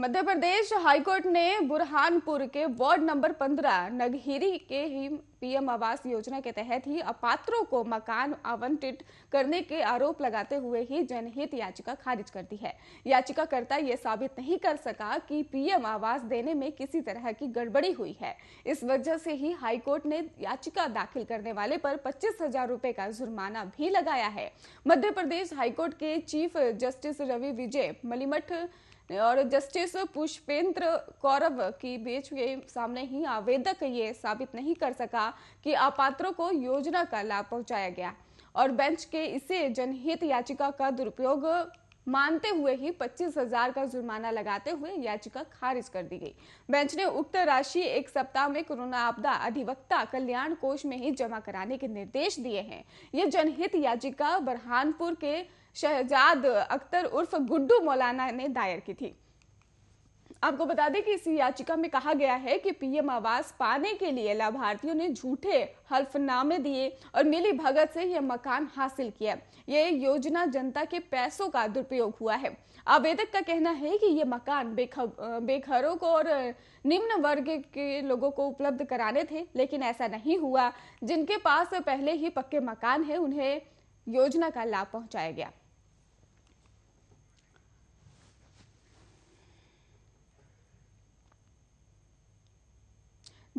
मध्य Pradesh high court ने बुरहानपुर के ward number 15 नगहिरी के ही पीएम आवास योजना के तहत ही अपात्रों को मकान आवंटित करने के आरोप लगाते हुए ही जनहित याचिका खारिज कर दी है याचिकाकर्ता ये साबित नहीं कर सका कि पीएम आवास देने में किसी तरह की गड़बड़ी हुई है इस वजह से ही हाईकोर्ट ने याचिका दाखिल करने वाले पर पच्चीस हजार रूपए का जुर्माना भी लगाया है मध्य प्रदेश हाईकोर्ट के चीफ जस्टिस रवि विजय मलिमठ और जस्टिस पुष्पेंद्र कौरव की बेच के सामने ही आवेदक ये साबित नहीं कर सका कि अपात्रों को योजना का लाभ पहुंचाया गया और बेंच के इसे जनहित याचिका का दुरुपयोग मानते हुए ही पच्चीस हजार का जुर्माना लगाते हुए याचिका खारिज कर दी गई बेंच ने उक्त राशि एक सप्ताह में कोरोना आपदा अधिवक्ता कल्याण कोष में ही जमा कराने के निर्देश दिए हैं ये जनहित याचिका बरहानपुर के शहजाद अख्तर उर्फ गुड्डू मौलाना ने दायर की थी आपको बता दें कि इस याचिका में कहा गया है कि पीएम आवास पाने के लिए लाभार्थियों ने झूठे हल्फनामे दिए और मिली भगत से यह मकान हासिल किया यह योजना जनता के पैसों का दुरुपयोग हुआ है आवेदक का कहना है कि ये मकान बेघरों को और निम्न वर्ग के लोगों को उपलब्ध कराने थे लेकिन ऐसा नहीं हुआ जिनके पास पहले ही पक्के मकान है उन्हें योजना का लाभ पहुंचाया गया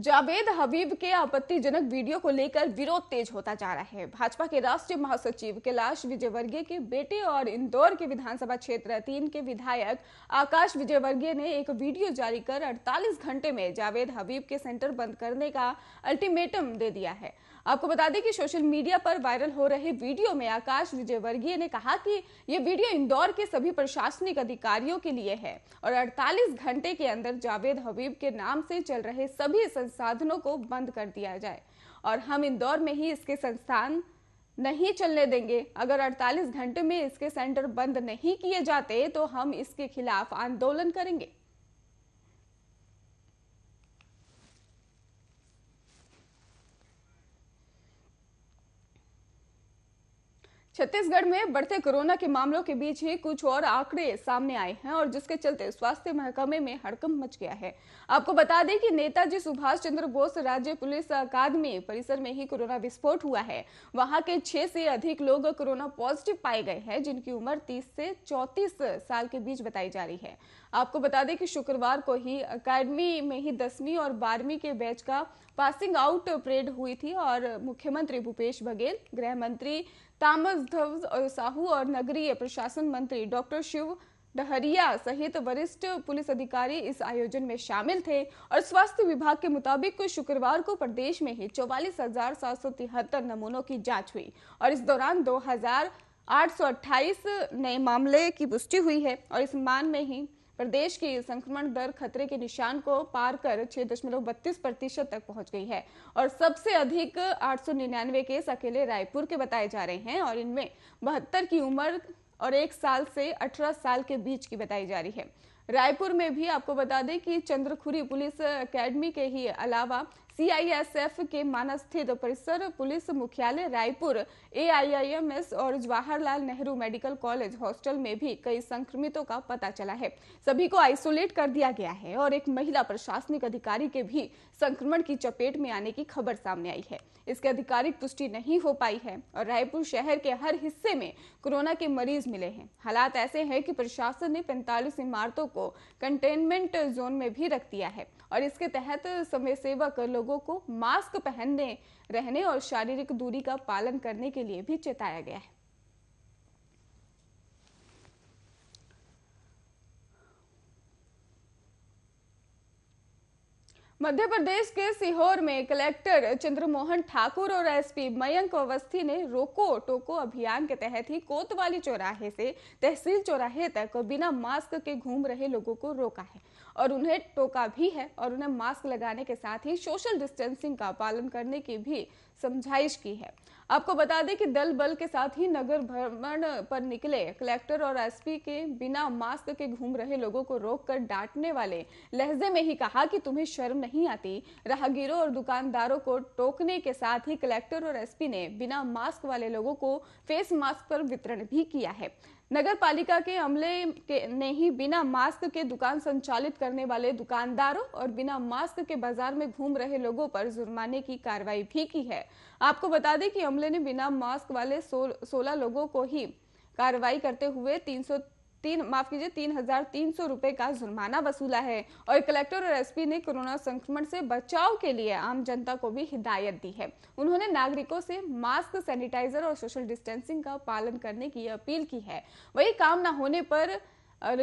जावेद हबीब के आपत्तिजनक वीडियो को लेकर विरोध तेज होता जा रहा है भाजपा के राष्ट्रीय महासचिव कैलाश विजयवर्गीय के बेटे और इंदौर के विधानसभा क्षेत्र तीन के विधायक आकाश विजयवर्गीय ने एक वीडियो जारी कर 48 घंटे में जावेद हबीब के सेंटर बंद करने का अल्टीमेटम दे दिया है आपको बता दें कि सोशल मीडिया पर वायरल हो रहे वीडियो में आकाश विजयवर्गीय ने कहा कि ये वीडियो इंदौर के सभी प्रशासनिक अधिकारियों के लिए है और 48 घंटे के अंदर जावेद हबीब के नाम से चल रहे सभी संसाधनों को बंद कर दिया जाए और हम इंदौर में ही इसके संस्थान नहीं चलने देंगे अगर 48 घंटे में इसके सेंटर बंद नहीं किए जाते तो हम इसके खिलाफ आंदोलन करेंगे छत्तीसगढ़ में बढ़ते कोरोना के मामलों के बीच ही कुछ और आंकड़े सामने आए हैं और जिसके चलते स्वास्थ्य महकमे में हड़कंप मच गया है आपको बता दें कि नेताजी सुभाष चंद्र बोस राज्य पुलिस अकादमी परिसर में ही कोरोना विस्फोट हुआ है वहां के छह से अधिक लोग कोरोना पॉजिटिव पाए गए हैं जिनकी उम्र तीस से चौतीस साल के बीच बताई जा रही है आपको बता दें कि शुक्रवार को ही अकादमी में ही दसवीं और बारहवीं के बैच का पासिंग आउट परेड हुई थी और मुख्यमंत्री भूपेश बघेल गृह मंत्री तामस ध्वज साहू और नगरीय प्रशासन मंत्री डॉक्टर शिव डहरिया सहित वरिष्ठ पुलिस अधिकारी इस आयोजन में शामिल थे और स्वास्थ्य विभाग के मुताबिक शुक्रवार को प्रदेश में ही चौवालीस हजार सात सौ तिहत्तर नमूनों की जांच हुई और इस दौरान दो हजार आठ सौ अट्ठाईस नए मामले की पुष्टि हुई है और इस मान में ही प्रदेश की संक्रमण दर खतरे के निशान को पार कर छह दशमलव बत्तीस प्रतिशत तक पहुंच गई है और सबसे अधिक आठ सौ निन्यानवे केस अकेले रायपुर के बताए जा रहे हैं और इनमें बहत्तर की उम्र और एक साल से अठारह साल के बीच की बताई जा रही है रायपुर में भी आपको बता दें कि चंद्रखुरी पुलिस एकेडमी के ही अलावा सीआईएसएफ के माना स्थित परिसर पुलिस मुख्यालय रायपुर एआईआईएमएस और Jawaharlal Nehru medical college hostel में भी कई संक्रमितों का पता चला है सभी को आइसोलेट कर दिया गया है और एक महिला प्रशासनिक अधिकारी के भी संक्रमण की चपेट में आने की खबर सामने आई है इसके आधिकारिक पुष्टि नहीं हो पाई है और रायपुर शहर के हर हिस्से में कोरोना के मरीज मिले हैं हालात ऐसे है की प्रशासन ने पैंतालीस इमारतों को को कंटेनमेंट जोन में भी रख दिया है और इसके तहत समय सेवक लोगों को मास्क पहनने रहने और शारीरिक दूरी का पालन करने के लिए भी चेताया गया है मध्य प्रदेश के सीहोर में कलेक्टर चंद्रमोहन ठाकुर और एसपी मयंक अवस्थी ने रोको टोको अभियान के तहत ही कोतवाली चौराहे से तहसील चौराहे तक बिना मास्क के घूम रहे लोगों को रोका है और उन्हें टोका भी है और उन्हें मास्क लगाने के साथ ही सोशल डिस्टेंसिंग का पालन करने की भी समझाइश की है आपको बता दें कि दल बल के साथ ही नगर भ्रमण पर निकले कलेक्टर और एसपी के बिना मास्क के घूम रहे लोगों को रोककर डांटने वाले लहजे में ही कहा कि तुम्हें शर्म नहीं आती राहगीरों और दुकानदारों को टोकने के साथ ही कलेक्टर और एसपी ने बिना मास्क वाले लोगों को फेस मास्क पर वितरण भी किया है नगर पालिका के अमले के ने ही बिना मास्क के दुकान संचालित करने वाले दुकानदारों और बिना मास्क के बाजार में घूम रहे लोगों पर जुर्माने की कार्रवाई भी की है आपको बता दें कि अमले ने बिना मास्क वाले सो, सोलह लोगों को ही कार्रवाई करते हुए तीन तीन माफ कीजिए तीन हजार तीन सौ रुपए का जुर्माना वसूला है और कलेक्टर और एसपी ने कोरोना संक्रमण से बचाव के लिए आम जनता को भी हिदायत दी है उन्होंने नागरिकों से मास्क सैनिटाइजर और सोशल डिस्टेंसिंग का पालन करने की अपील की है वही काम न होने पर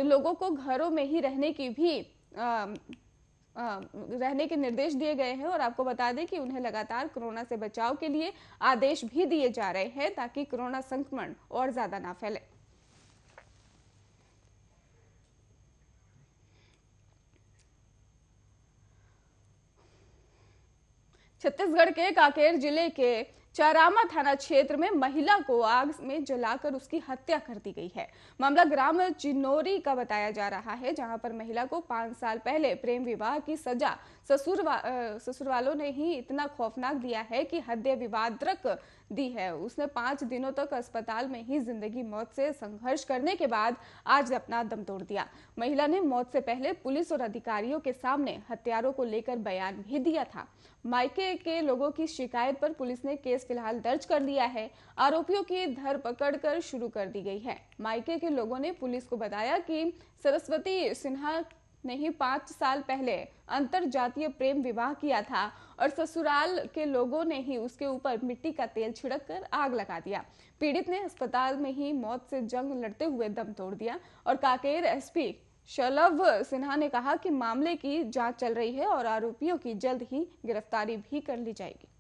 लोगों को घरों में ही रहने की भी आ, आ, रहने के निर्देश दिए गए हैं और आपको बता दें कि उन्हें लगातार कोरोना से बचाव के लिए आदेश भी दिए जा रहे हैं ताकि कोरोना संक्रमण और ज्यादा ना फैले छत्तीसगढ़ के कांकेर जिले के चारामा थाना क्षेत्र में महिला को आग में जलाकर उसकी हत्या कर दी गई है मामला ग्राम चिन्नोरी का बताया जा रहा है जहां पर महिला को पांच साल पहले प्रेम विवाह की सजा ससुर वा, ससुर वालों ने ही इतना खौफनाक दिया है कि हद्य विवाद दी है उसने पांच दिनों तक अस्पताल में ही जिंदगी मौत से संघर्ष करने के बाद आज अपना दम तोड़ दिया महिला ने मौत से पहले पुलिस और अधिकारियों के सामने हथियारों को लेकर बयान भी दिया था मायके के लोगों की शिकायत पर पुलिस ने केस फिलहाल दर्ज कर दिया है आरोपियों की धरपकड़ कर शुरू कर दी गई है मायके के लोगों ने पुलिस को बताया कि सरस्वती सिन्हा ने ही पांच साल पहले अंतर जातीय प्रेम विवाह किया था और ससुराल के लोगों ने ही उसके ऊपर मिट्टी का तेल छिड़क कर आग लगा दिया पीड़ित ने अस्पताल में ही मौत से जंग लड़ते हुए दम तोड़ दिया और काकेर एसपी शलभ सिन्हा ने कहा कि मामले की जांच चल रही है और आरोपियों की जल्द ही गिरफ्तारी भी कर ली जाएगी